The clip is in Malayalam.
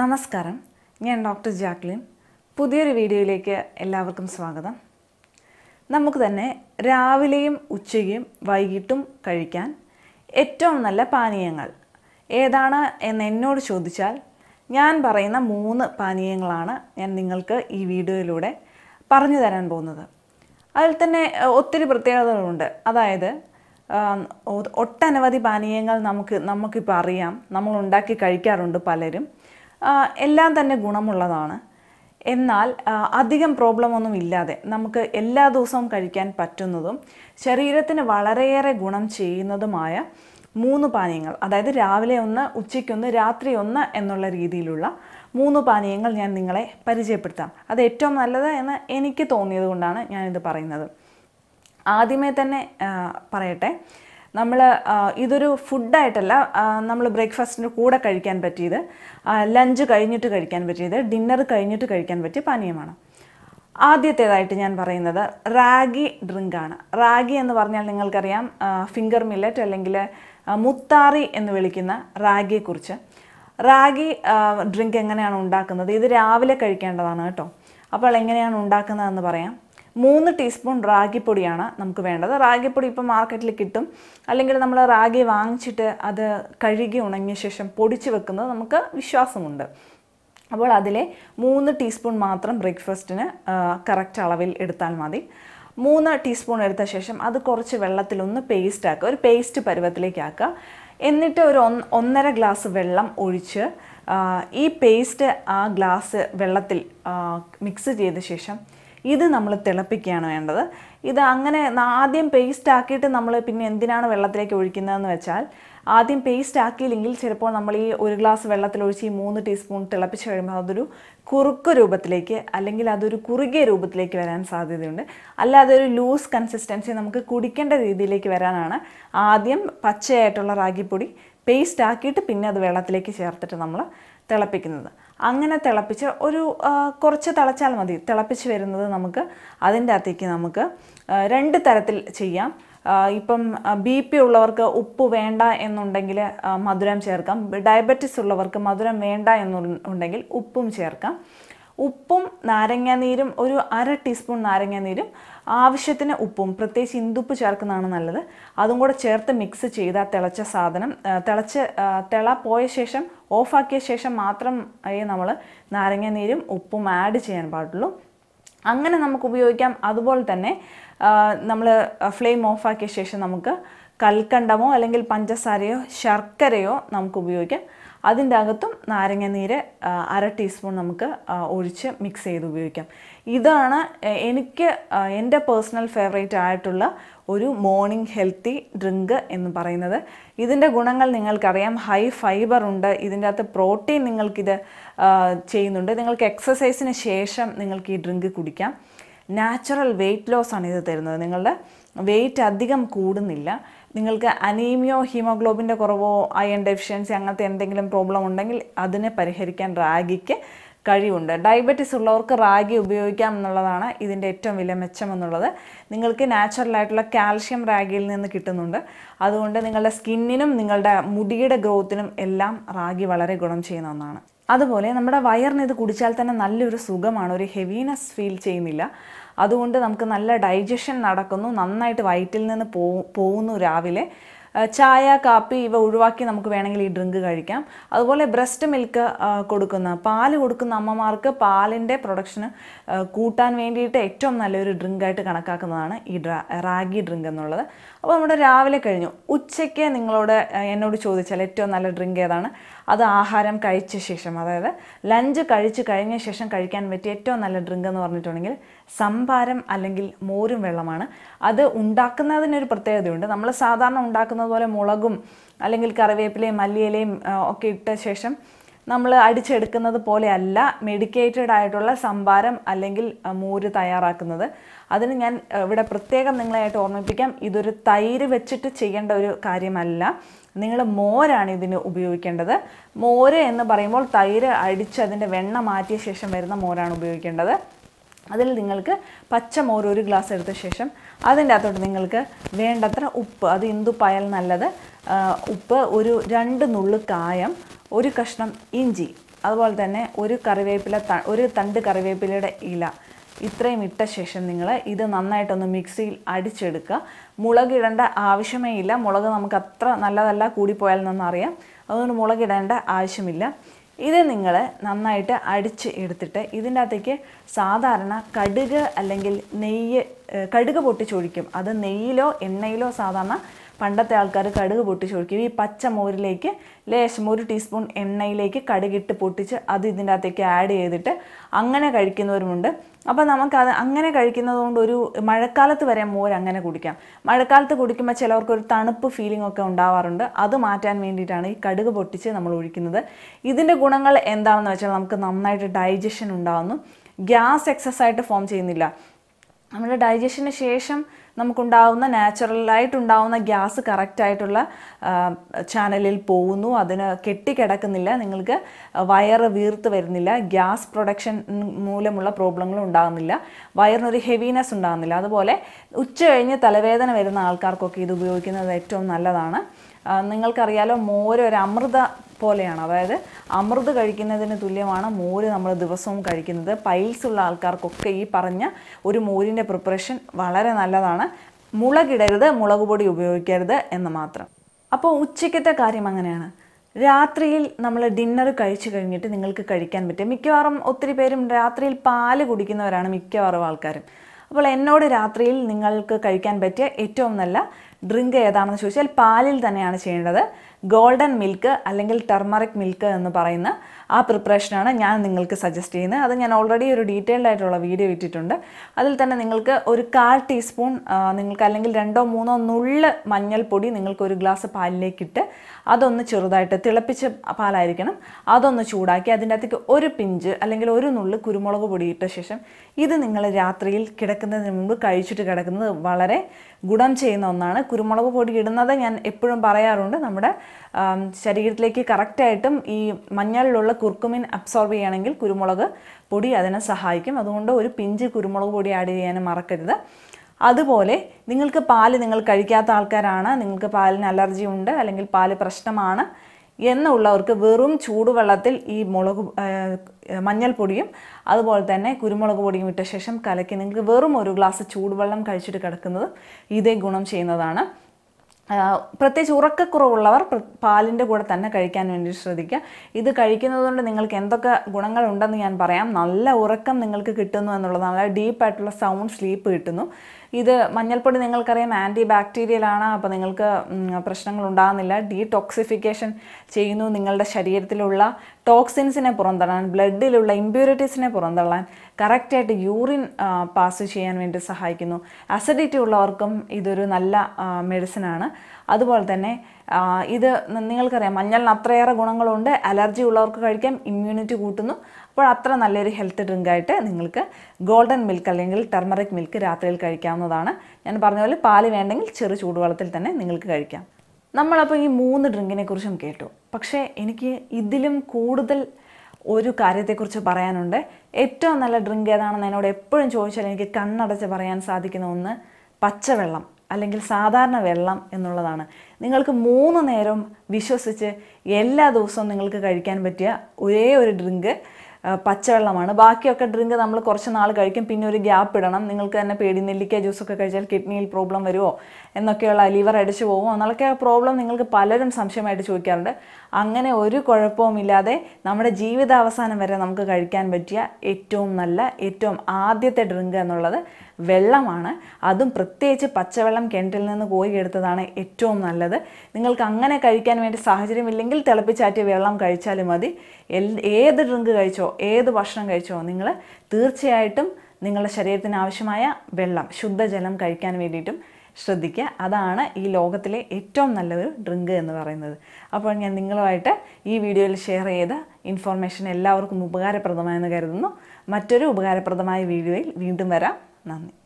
നമസ്കാരം ഞാൻ ഡോക്ടർ ജാക്ലിൻ പുതിയൊരു വീഡിയോയിലേക്ക് എല്ലാവർക്കും സ്വാഗതം നമുക്ക് തന്നെ രാവിലെയും ഉച്ചയും വൈകിട്ടും കഴിക്കാൻ ഏറ്റവും നല്ല പാനീയങ്ങൾ ഏതാണ് എന്ന് എന്നോട് ചോദിച്ചാൽ ഞാൻ പറയുന്ന മൂന്ന് പാനീയങ്ങളാണ് ഞാൻ നിങ്ങൾക്ക് ഈ വീഡിയോയിലൂടെ പറഞ്ഞു തരാൻ പോകുന്നത് അതിൽ തന്നെ ഒത്തിരി പ്രത്യേകതകളുണ്ട് അതായത് ഒട്ടനവധി പാനീയങ്ങൾ നമുക്ക് നമുക്കിപ്പോൾ അറിയാം നമ്മൾ ഉണ്ടാക്കി കഴിക്കാറുണ്ട് പലരും എല്ലാം തന്നെ ഗുണമുള്ളതാണ് എന്നാൽ അധികം പ്രോബ്ലം ഒന്നും ഇല്ലാതെ നമുക്ക് എല്ലാ ദിവസവും കഴിക്കാൻ പറ്റുന്നതും ശരീരത്തിന് വളരെയേറെ ഗുണം ചെയ്യുന്നതുമായ മൂന്ന് പാനീയങ്ങൾ അതായത് രാവിലെ ഒന്ന് ഉച്ചയ്ക്കൊന്ന് രാത്രി ഒന്ന് എന്നുള്ള രീതിയിലുള്ള മൂന്ന് പാനീയങ്ങൾ ഞാൻ നിങ്ങളെ പരിചയപ്പെടുത്താം അത് ഏറ്റവും നല്ലത് എന്ന് എനിക്ക് തോന്നിയത് കൊണ്ടാണ് ഞാനിത് പറയുന്നത് ആദ്യമേ തന്നെ പറയട്ടെ നമ്മൾ ഇതൊരു ഫുഡായിട്ടല്ല നമ്മൾ ബ്രേക്ക്ഫാസ്റ്റിൻ്റെ കൂടെ കഴിക്കാൻ പറ്റിയത് ലഞ്ച് കഴിഞ്ഞിട്ട് കഴിക്കാൻ പറ്റിയത് ഡിന്നർ കഴിഞ്ഞിട്ട് കഴിക്കാൻ പറ്റിയ പാനീയമാണ് ആദ്യത്തേതായിട്ട് ഞാൻ പറയുന്നത് റാഗി ഡ്രിങ്കാണ് റാഗി എന്ന് പറഞ്ഞാൽ നിങ്ങൾക്കറിയാം ഫിംഗർ മില്ലറ്റ് അല്ലെങ്കിൽ മുത്താറി എന്ന് വിളിക്കുന്ന റാഗിയെക്കുറിച്ച് റാഗി ഡ്രിങ്ക് എങ്ങനെയാണ് ഉണ്ടാക്കുന്നത് ഇത് രാവിലെ കഴിക്കേണ്ടതാണ് കേട്ടോ അപ്പോൾ എങ്ങനെയാണ് ഉണ്ടാക്കുന്നതെന്ന് പറയാം മൂന്ന് ടീസ്പൂൺ റാഗിപ്പൊടിയാണ് നമുക്ക് വേണ്ടത് റാഗിപ്പൊടി ഇപ്പോൾ മാർക്കറ്റിൽ കിട്ടും അല്ലെങ്കിൽ നമ്മൾ റാഗി വാങ്ങിച്ചിട്ട് അത് കഴുകി ഉണങ്ങിയ ശേഷം പൊടിച്ച് വെക്കുന്നത് നമുക്ക് വിശ്വാസമുണ്ട് അപ്പോൾ അതിലെ മൂന്ന് ടീസ്പൂൺ മാത്രം ബ്രേക്ക്ഫാസ്റ്റിന് കറക്റ്റ് അളവിൽ എടുത്താൽ മതി മൂന്ന് ടീസ്പൂൺ എടുത്ത ശേഷം അത് കുറച്ച് വെള്ളത്തിലൊന്ന് പേസ്റ്റ് ആക്കുക ഒരു പേസ്റ്റ് പരുവത്തിലേക്ക് ആക്കുക എന്നിട്ട് ഒരു ഒന്നര ഗ്ലാസ് വെള്ളം ഒഴിച്ച് ഈ പേസ്റ്റ് ആ ഗ്ലാസ് വെള്ളത്തിൽ മിക്സ് ചെയ്ത ശേഷം ഇത് നമ്മൾ തിളപ്പിക്കുകയാണ് വേണ്ടത് ഇത് അങ്ങനെ ആദ്യം പേസ്റ്റ് ആക്കിയിട്ട് നമ്മൾ പിന്നെ എന്തിനാണ് വെള്ളത്തിലേക്ക് ഒഴിക്കുന്നതെന്ന് വെച്ചാൽ ആദ്യം പേസ്റ്റ് ആക്കിയില്ലെങ്കിൽ ചിലപ്പോൾ നമ്മൾ ഈ ഒരു ഗ്ലാസ് വെള്ളത്തിലൊഴിച്ച് ഈ മൂന്ന് ടീസ്പൂൺ തിളപ്പിച്ച് കഴിയുമ്പോൾ അതൊരു കുറുക്ക് രൂപത്തിലേക്ക് അല്ലെങ്കിൽ അതൊരു കുറുകിയ രൂപത്തിലേക്ക് വരാൻ സാധ്യതയുണ്ട് അല്ലാതെ ഒരു ലൂസ് കൺസിസ്റ്റൻസി നമുക്ക് കുടിക്കേണ്ട രീതിയിലേക്ക് വരാനാണ് ആദ്യം പച്ചയായിട്ടുള്ള റാഗിപ്പൊടി പേസ്റ്റ് ആക്കിയിട്ട് പിന്നെ അത് വെള്ളത്തിലേക്ക് ചേർത്തിട്ട് നമ്മൾ തിളപ്പിക്കുന്നത് അങ്ങനെ തിളപ്പിച്ച് ഒരു കുറച്ച് തിളച്ചാൽ മതി തിളപ്പിച്ച് വരുന്നത് നമുക്ക് അതിൻ്റെ അകത്തേക്ക് നമുക്ക് രണ്ട് തരത്തിൽ ചെയ്യാം ഇപ്പം ബി പി ഉള്ളവർക്ക് ഉപ്പ് വേണ്ട എന്നുണ്ടെങ്കിൽ മധുരം ചേർക്കാം ഡയബറ്റിസ് ഉള്ളവർക്ക് മധുരം വേണ്ട എന്നുണ്ടെങ്കിൽ ഉപ്പും ചേർക്കാം ഉപ്പും നാരങ്ങാനീരും ഒരു അര ടീസ്പൂൺ നാരങ്ങാനീരും ആവശ്യത്തിന് ഉപ്പും പ്രത്യേകിച്ച് ഇന്ദുപ്പ് ചേർക്കുന്നതാണ് നല്ലത് അതും കൂടെ ചേർത്ത് മിക്സ് ചെയ്ത് ആ തിളച്ച സാധനം തിളച്ച് തിള പോയ ശേഷം ഓഫാക്കിയ ശേഷം മാത്രമേ നമ്മൾ നാരങ്ങ നീരും ഉപ്പും ആഡ് ചെയ്യാൻ പാടുള്ളൂ അങ്ങനെ നമുക്ക് ഉപയോഗിക്കാം അതുപോലെ തന്നെ നമ്മൾ ഫ്ലെയിം ഓഫാക്കിയ ശേഷം നമുക്ക് കൽക്കണ്ടമോ അല്ലെങ്കിൽ പഞ്ചസാരയോ ശർക്കരയോ നമുക്ക് ഉപയോഗിക്കാം അതിൻ്റെ അകത്തും നാരങ്ങ നീര് അര ടീസ്പൂൺ നമുക്ക് ഒഴിച്ച് മിക്സ് ചെയ്ത് ഉപയോഗിക്കാം ഇതാണ് എനിക്ക് എൻ്റെ പേഴ്സണൽ ഫേവറേറ്റ് ആയിട്ടുള്ള ഒരു മോർണിംഗ് ഹെൽത്തി ഡ്രിങ്ക് എന്ന് പറയുന്നത് ഇതിൻ്റെ ഗുണങ്ങൾ നിങ്ങൾക്കറിയാം ഹൈ ഫൈബർ ഉണ്ട് ഇതിൻ്റെ അകത്ത് പ്രോട്ടീൻ നിങ്ങൾക്കിത് ചെയ്യുന്നുണ്ട് നിങ്ങൾക്ക് എക്സസൈസിന് ശേഷം നിങ്ങൾക്ക് ഈ ഡ്രിങ്ക് കുടിക്കാം നാച്ചുറൽ വെയ്റ്റ് ലോസ് ആണ് ഇത് തരുന്നത് നിങ്ങളുടെ വെയ്റ്റ് അധികം കൂടുന്നില്ല നിങ്ങൾക്ക് അനീമിയോ ഹീമോഗ്ലോബിൻ്റെ കുറവോ അയൺ ഡെഫിഷ്യൻസി അങ്ങനത്തെ എന്തെങ്കിലും പ്രോബ്ലം ഉണ്ടെങ്കിൽ അതിനെ പരിഹരിക്കാൻ റാഗിക്ക് കഴിവുണ്ട് ഡയബറ്റീസ് ഉള്ളവർക്ക് റാഗി ഉപയോഗിക്കാം എന്നുള്ളതാണ് ഇതിൻ്റെ ഏറ്റവും വില മെച്ചം എന്നുള്ളത് നിങ്ങൾക്ക് നാച്ചുറലായിട്ടുള്ള കാൽഷ്യം റാഗിയിൽ നിന്ന് കിട്ടുന്നുണ്ട് അതുകൊണ്ട് നിങ്ങളുടെ സ്കിന്നിനും നിങ്ങളുടെ മുടിയുടെ ഗ്രോത്തിനും എല്ലാം റാഗി വളരെ ഗുണം ചെയ്യുന്ന ഒന്നാണ് അതുപോലെ നമ്മുടെ വയറിന് ഇത് കുടിച്ചാൽ തന്നെ നല്ലൊരു സുഖമാണ് ഒരു ഹെവിനെസ് ഫീൽ ചെയ്യുന്നില്ല അതുകൊണ്ട് നമുക്ക് നല്ല ഡൈജഷൻ നടക്കുന്നു നന്നായിട്ട് വയറ്റിൽ നിന്ന് പോകുന്നു രാവിലെ ചായ കാപ്പി ഇവ ഒഴിവാക്കി നമുക്ക് വേണമെങ്കിൽ ഈ ഡ്രിങ്ക് കഴിക്കാം അതുപോലെ ബ്രസ്റ്റ് മിൽക്ക് കൊടുക്കുന്ന പാൽ കൊടുക്കുന്ന അമ്മമാർക്ക് പാലിൻ്റെ പ്രൊഡക്ഷന് കൂട്ടാൻ വേണ്ടിയിട്ട് ഏറ്റവും നല്ലൊരു ഡ്രിങ്കായിട്ട് കണക്കാക്കുന്നതാണ് ഈ റാഗി ഡ്രിങ്ക് എന്നുള്ളത് അപ്പോൾ നമ്മുടെ രാവിലെ കഴിഞ്ഞു ഉച്ചയ്ക്ക് നിങ്ങളോട് എന്നോട് ചോദിച്ചാൽ ഏറ്റവും നല്ല ഡ്രിങ്ക് ഏതാണ് അത് ആഹാരം കഴിച്ച ശേഷം അതായത് ലഞ്ച് കഴിച്ച് കഴിഞ്ഞ ശേഷം കഴിക്കാൻ പറ്റിയ ഏറ്റവും നല്ല ഡ്രിങ്ക് എന്ന് പറഞ്ഞിട്ടുണ്ടെങ്കിൽ സംഭാരം അല്ലെങ്കിൽ മോരും വെള്ളമാണ് അത് ഉണ്ടാക്കുന്നതിനൊരു പ്രത്യേകതയുണ്ട് നമ്മൾ സാധാരണ ഉണ്ടാക്കുന്നത് പോലെ മുളകും അല്ലെങ്കിൽ കറിവേപ്പിലയും മല്ലിയിലയും ഒക്കെ ഇട്ട ശേഷം നമ്മൾ അടിച്ചെടുക്കുന്നത് പോലെയല്ല മെഡിക്കേറ്റഡ് ആയിട്ടുള്ള സംഭാരം അല്ലെങ്കിൽ മോര് തയ്യാറാക്കുന്നത് അതിന് ഞാൻ ഇവിടെ പ്രത്യേകം നിങ്ങളായിട്ട് ഓർമ്മിപ്പിക്കാം ഇതൊരു തൈര് വെച്ചിട്ട് ചെയ്യേണ്ട ഒരു കാര്യമല്ല നിങ്ങൾ മോരാണ് ഇതിന് ഉപയോഗിക്കേണ്ടത് മോര് എന്ന് പറയുമ്പോൾ തൈര് അടിച്ച് അതിൻ്റെ വെണ്ണ മാറ്റിയ ശേഷം വരുന്ന മോരാണ് ഉപയോഗിക്കേണ്ടത് അതിൽ നിങ്ങൾക്ക് പച്ചമോര് ഒരു ഗ്ലാസ് എടുത്ത ശേഷം അതിൻ്റെ അകത്തോട്ട് നിങ്ങൾക്ക് വേണ്ടത്ര ഉപ്പ് അത് പയൽ നല്ലത് ഉപ്പ് ഒരു രണ്ട് നുള്ളു കായം ഒരു കഷ്ണം ഇഞ്ചി അതുപോലെ തന്നെ ഒരു കറിവേപ്പില ഒരു തണ്ട് കറിവേപ്പിലയുടെ ഇല ഇത്രയും ഇട്ട ശേഷം നിങ്ങൾ ഇത് നന്നായിട്ടൊന്ന് മിക്സിയിൽ അടിച്ചെടുക്കുക മുളകിടേണ്ട ആവശ്യമേ ഇല്ല മുളക് നമുക്ക് അത്ര നല്ലതല്ല കൂടിപ്പോയാൽ നിന്നറിയാം അതുകൊണ്ട് മുളകിടേണ്ട ആവശ്യമില്ല ഇത് നിങ്ങൾ നന്നായിട്ട് അടിച്ച് എടുത്തിട്ട് ഇതിൻ്റെ അകത്തേക്ക് സാധാരണ കടുക് അല്ലെങ്കിൽ നെയ്യ് കടുക് പൊട്ടിച്ചൊഴിക്കും അത് നെയ്യിലോ എണ്ണയിലോ സാധാരണ പണ്ടത്തെ ആൾക്കാർ കടുക് ഒഴിക്കും ഈ പച്ചമോരിലേക്ക് ലേശം ഒരു ടീസ്പൂൺ എണ്ണയിലേക്ക് കടുകിട്ട് പൊട്ടിച്ച് അത് ഇതിൻ്റെ അകത്തേക്ക് ആഡ് ചെയ്തിട്ട് അങ്ങനെ കഴിക്കുന്നവരുമുണ്ട് അപ്പോൾ നമുക്കത് അങ്ങനെ കഴിക്കുന്നത് കൊണ്ട് ഒരു മഴക്കാലത്ത് വരെ മോര് അങ്ങനെ കുടിക്കാം മഴക്കാലത്ത് കുടിക്കുമ്പോൾ ചിലവർക്ക് ഒരു തണുപ്പ് ഫീലിംഗ് ഒക്കെ ഉണ്ടാവാറുണ്ട് അത് മാറ്റാൻ വേണ്ടിയിട്ടാണ് ഈ കടുക് പൊട്ടിച്ച് നമ്മൾ ഒഴിക്കുന്നത് ഇതിൻ്റെ ഗുണങ്ങൾ എന്താണെന്ന് വെച്ചാൽ നമുക്ക് നന്നായിട്ട് ഡൈജഷൻ ഉണ്ടാകുന്നു ഗ്യാസ് എക്സസ് ആയിട്ട് ഫോം ചെയ്യുന്നില്ല നമ്മുടെ ഡൈജഷന് ശേഷം നമുക്കുണ്ടാവുന്ന നാച്ചുറലായിട്ടുണ്ടാവുന്ന ഗ്യാസ് കറക്റ്റായിട്ടുള്ള ചാനലിൽ പോകുന്നു അതിന് കെട്ടിക്കിടക്കുന്നില്ല നിങ്ങൾക്ക് വയറ് വീർത്ത് വരുന്നില്ല ഗ്യാസ് പ്രൊഡക്ഷൻ മൂലമുള്ള പ്രോബ്ലങ്ങളും ഉണ്ടാകുന്നില്ല വയറിനൊരു ഹെവിനെസ് ഉണ്ടാകുന്നില്ല അതുപോലെ ഉച്ച കഴിഞ്ഞ് തലവേദന വരുന്ന ആൾക്കാർക്കൊക്കെ ഇത് ഉപയോഗിക്കുന്നത് ഏറ്റവും നല്ലതാണ് നിങ്ങൾക്കറിയാലോ മോര് ഒരു അമൃത പോലെയാണ് അതായത് അമൃത് കഴിക്കുന്നതിന് തുല്യമാണ് മോര് നമ്മൾ ദിവസവും കഴിക്കുന്നത് പൈൽസ് ഉള്ള ആൾക്കാർക്കൊക്കെ ഈ പറഞ്ഞ ഒരു മോരിൻ്റെ പ്രിപ്പറേഷൻ വളരെ നല്ലതാണ് മുളകിടരുത് മുളക് പൊടി ഉപയോഗിക്കരുത് എന്ന് മാത്രം അപ്പോൾ ഉച്ചയ്ക്കത്തെ കാര്യം അങ്ങനെയാണ് രാത്രിയിൽ നമ്മൾ ഡിന്നർ കഴിച്ചു കഴിഞ്ഞിട്ട് നിങ്ങൾക്ക് കഴിക്കാൻ പറ്റും മിക്കവാറും ഒത്തിരി പേരും രാത്രിയിൽ പാല് കുടിക്കുന്നവരാണ് മിക്കവാറും ആൾക്കാരും അപ്പോൾ എന്നോട് രാത്രിയിൽ നിങ്ങൾക്ക് കഴിക്കാൻ പറ്റിയ ഏറ്റവും നല്ല ഡ്രിങ്ക് ഏതാണെന്ന് ചോദിച്ചാൽ പാലിൽ തന്നെയാണ് ചെയ്യേണ്ടത് ഗോൾഡൻ മിൽക്ക് അല്ലെങ്കിൽ ടെർമറിക് മിൽക്ക് എന്ന് പറയുന്ന ആ പ്രിപ്പറേഷനാണ് ഞാൻ നിങ്ങൾക്ക് സജസ്റ്റ് ചെയ്യുന്നത് അത് ഞാൻ ഓൾറെഡി ഒരു ഡീറ്റെയിൽഡ് ആയിട്ടുള്ള വീഡിയോ ഇട്ടിട്ടുണ്ട് അതിൽ തന്നെ നിങ്ങൾക്ക് ഒരു കാൽ ടീസ്പൂൺ നിങ്ങൾക്ക് അല്ലെങ്കിൽ രണ്ടോ മൂന്നോ നുള്ള് മഞ്ഞൾപ്പൊടി നിങ്ങൾക്ക് ഒരു ഗ്ലാസ് പാലിലേക്കിട്ട് അതൊന്ന് ചെറുതായിട്ട് തിളപ്പിച്ച പാലായിരിക്കണം അതൊന്ന് ചൂടാക്കി അതിൻ്റെ അകത്തേക്ക് ഒരു പിഞ്ച് അല്ലെങ്കിൽ ഒരു നുള്ള് കുരുമുളക് പൊടി ഇട്ട ശേഷം ഇത് നിങ്ങൾ രാത്രിയിൽ കിടക്കുന്നതിന് മുമ്പ് കഴിച്ചിട്ട് കിടക്കുന്നത് വളരെ ഗുണം ചെയ്യുന്ന ഒന്നാണ് കുരുമുളക് പൊടി ഇടുന്നത് ഞാൻ എപ്പോഴും പറയാറുണ്ട് നമ്മുടെ ശരീരത്തിലേക്ക് കറക്റ്റായിട്ടും ഈ മഞ്ഞളിലുള്ള കുർക്കുമിൻ അബ്സോർബ് ചെയ്യണമെങ്കിൽ കുരുമുളക് പൊടി അതിനെ സഹായിക്കും അതുകൊണ്ട് ഒരു പിഞ്ച് കുരുമുളക് പൊടി ആഡ് ചെയ്യാനും മറക്കരുത് അതുപോലെ നിങ്ങൾക്ക് പാല് നിങ്ങൾ കഴിക്കാത്ത ആൾക്കാരാണ് നിങ്ങൾക്ക് പാലിന് അലർജി ഉണ്ട് അല്ലെങ്കിൽ പാല് പ്രശ്നമാണ് എന്നുള്ളവർക്ക് വെറും ചൂടുവെള്ളത്തിൽ ഈ മുളക് മഞ്ഞൾപ്പൊടിയും അതുപോലെ തന്നെ കുരുമുളക് പൊടിയും ഇട്ട ശേഷം കലക്കി നിങ്ങൾക്ക് വെറും ഒരു ഗ്ലാസ് ചൂടുവെള്ളം കഴിച്ചിട്ട് കിടക്കുന്നത് ഇതേ ഗുണം ചെയ്യുന്നതാണ് പ്രത്യേകിച്ച് ഉറക്കക്കുറവുള്ളവർ പാലിൻ്റെ കൂടെ തന്നെ കഴിക്കാൻ വേണ്ടി ശ്രദ്ധിക്കുക ഇത് കഴിക്കുന്നതുകൊണ്ട് നിങ്ങൾക്ക് എന്തൊക്കെ ഗുണങ്ങളുണ്ടെന്ന് ഞാൻ പറയാം നല്ല ഉറക്കം നിങ്ങൾക്ക് കിട്ടുന്നു എന്നുള്ളതാണ് ഡീപ്പായിട്ടുള്ള സൗണ്ട് സ്ലീപ്പ് കിട്ടുന്നു ഇത് മഞ്ഞൾപ്പൊടി നിങ്ങൾക്കറിയാം ആൻറ്റി ബാക്ടീരിയലാണ് അപ്പോൾ നിങ്ങൾക്ക് പ്രശ്നങ്ങൾ ഉണ്ടാകുന്നില്ല ഡീടോക്സിഫിക്കേഷൻ ചെയ്യുന്നു നിങ്ങളുടെ ശരീരത്തിലുള്ള ടോക്സിൻസിനെ പുറന്തള്ളാൻ ബ്ലഡിലുള്ള ഇമ്പ്യൂരിറ്റീസിനെ പുറന്തള്ളാൻ കറക്റ്റായിട്ട് യൂറിൻ പാസ് ചെയ്യാൻ വേണ്ടി സഹായിക്കുന്നു അസിഡിറ്റി ഉള്ളവർക്കും ഇതൊരു നല്ല മെഡിസിനാണ് അതുപോലെ തന്നെ ഇത് നിങ്ങൾക്കറിയാം മഞ്ഞളിന് അത്രയേറെ ഗുണങ്ങളുണ്ട് അലർജി ഉള്ളവർക്ക് കഴിക്കാം ഇമ്മ്യൂണിറ്റി കൂട്ടുന്നു അപ്പോൾ അത്ര നല്ലൊരു ഹെൽത്ത് ഡ്രിങ്ക് ആയിട്ട് നിങ്ങൾക്ക് ഗോൾഡൻ മിൽക്ക് അല്ലെങ്കിൽ ടെർമറിക് മിൽക്ക് രാത്രിയിൽ കഴിക്കാവുന്നതാണ് ഞാൻ പറഞ്ഞ പോലെ പാല് വേണ്ടെങ്കിൽ ചെറു ചൂടുവെള്ളത്തിൽ തന്നെ നിങ്ങൾക്ക് കഴിക്കാം നമ്മളപ്പോൾ ഈ മൂന്ന് ഡ്രിങ്കിനെ കുറിച്ചും കേട്ടു പക്ഷേ എനിക്ക് ഇതിലും കൂടുതൽ ഒരു കാര്യത്തെക്കുറിച്ച് പറയാനുണ്ട് ഏറ്റവും നല്ല ഡ്രിങ്ക് ഏതാണെന്ന് എന്നോട് എപ്പോഴും ചോദിച്ചാൽ എനിക്ക് കണ്ണടച്ച് പറയാൻ സാധിക്കുന്ന ഒന്ന് പച്ചവെള്ളം അല്ലെങ്കിൽ സാധാരണ വെള്ളം എന്നുള്ളതാണ് നിങ്ങൾക്ക് മൂന്ന് നേരം വിശ്വസിച്ച് എല്ലാ ദിവസവും നിങ്ങൾക്ക് കഴിക്കാൻ പറ്റിയ ഒരേ ഒരു ഡ്രിങ്ക് പച്ചവെള്ളമാണ് ബാക്കിയൊക്കെ ഡ്രിങ്ക് നമ്മൾ കുറച്ച് നാൾ കഴിക്കും പിന്നെ ഒരു ഗ്യാപ്പ് ഇടണം നിങ്ങൾക്ക് തന്നെ പേടി നെല്ലിക്ക ജ്യൂസൊക്കെ കഴിച്ചാൽ കിഡ്നിയിൽ പ്രോബ്ലം വരുമോ എന്നൊക്കെയുള്ള ലിവർ അടിച്ചു പോകുമോ എന്നൊക്കെ പ്രോബ്ലം നിങ്ങൾക്ക് പലരും സംശയമായിട്ട് ചോദിക്കാറുണ്ട് അങ്ങനെ ഒരു കുഴപ്പവും ഇല്ലാതെ നമ്മുടെ ജീവിതാവസാനം വരെ നമുക്ക് കഴിക്കാൻ പറ്റിയ ഏറ്റവും നല്ല ഏറ്റവും ആദ്യത്തെ ഡ്രിങ്ക് എന്നുള്ളത് വെള്ളമാണ് അതും പ്രത്യേകിച്ച് പച്ചവെള്ളം കിണറ്റിൽ നിന്ന് കോരി എടുത്തതാണ് ഏറ്റവും നല്ലത് നിങ്ങൾക്ക് അങ്ങനെ കഴിക്കാൻ വേണ്ടി സാഹചര്യമില്ലെങ്കിൽ തിളപ്പിച്ചാറ്റിയ വെള്ളം കഴിച്ചാലും മതി ഏത് ഡ്രിങ്ക് കഴിച്ചോ ഏത് ഭക്ഷണം കഴിച്ചോ നിങ്ങൾ തീർച്ചയായിട്ടും നിങ്ങളുടെ ശരീരത്തിന് ആവശ്യമായ വെള്ളം ശുദ്ധജലം കഴിക്കാൻ വേണ്ടിയിട്ടും ശ്രദ്ധിക്കുക അതാണ് ഈ ലോകത്തിലെ ഏറ്റവും നല്ലൊരു ഡ്രിങ്ക് എന്ന് പറയുന്നത് അപ്പോൾ ഞാൻ നിങ്ങളുമായിട്ട് ഈ വീഡിയോയിൽ ഷെയർ ചെയ്ത ഇൻഫോർമേഷൻ എല്ലാവർക്കും ഉപകാരപ്രദമായെന്ന് കരുതുന്നു മറ്റൊരു ഉപകാരപ്രദമായ വീഡിയോയിൽ വീണ്ടും വരാം നന്ദി